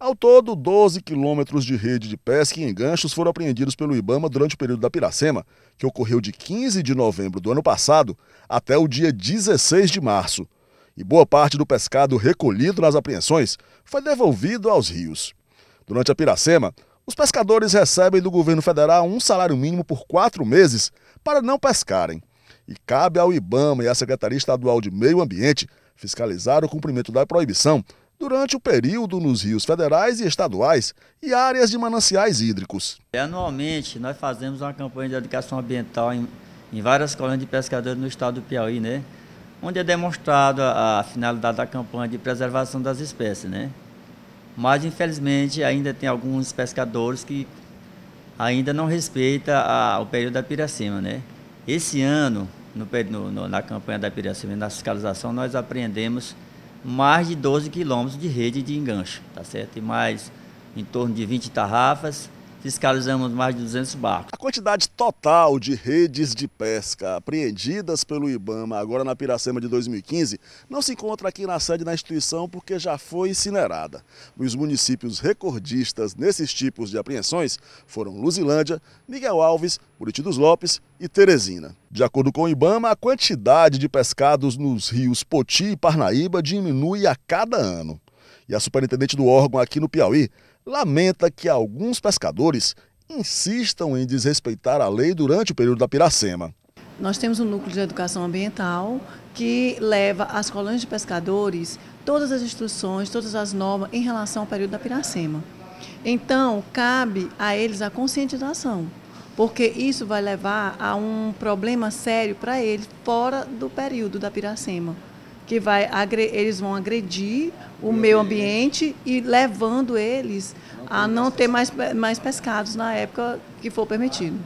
Ao todo, 12 quilômetros de rede de pesca e enganchos foram apreendidos pelo Ibama durante o período da Piracema, que ocorreu de 15 de novembro do ano passado até o dia 16 de março. E boa parte do pescado recolhido nas apreensões foi devolvido aos rios. Durante a Piracema, os pescadores recebem do governo federal um salário mínimo por quatro meses para não pescarem. E cabe ao Ibama e à Secretaria Estadual de Meio Ambiente fiscalizar o cumprimento da proibição durante o período nos rios federais e estaduais e áreas de mananciais hídricos. Anualmente, nós fazemos uma campanha de educação ambiental em, em várias colônias de pescadores no estado do Piauí, né? onde é demonstrado a, a finalidade da campanha de preservação das espécies. Né? Mas, infelizmente, ainda tem alguns pescadores que ainda não respeitam a, o período da piracema. Né? Esse ano, no, no, na campanha da piracema e na fiscalização, nós apreendemos mais de 12 quilômetros de rede de enganche, tá certo? E mais em torno de 20 tarrafas fiscalizamos mais de 200 barcos. A quantidade total de redes de pesca apreendidas pelo IBAMA agora na Piracema de 2015 não se encontra aqui na sede da instituição porque já foi incinerada. Os municípios recordistas nesses tipos de apreensões foram Luzilândia, Miguel Alves, Buriti dos Lopes e Teresina. De acordo com o IBAMA, a quantidade de pescados nos rios Poti e Parnaíba diminui a cada ano e a superintendente do órgão aqui no Piauí lamenta que alguns pescadores insistam em desrespeitar a lei durante o período da piracema. Nós temos um núcleo de educação ambiental que leva às colônias de pescadores todas as instruções, todas as normas em relação ao período da piracema. Então, cabe a eles a conscientização, porque isso vai levar a um problema sério para eles fora do período da piracema que vai eles vão agredir o meio ambiente e levando eles a não ter mais, mais pescados na época que for permitido.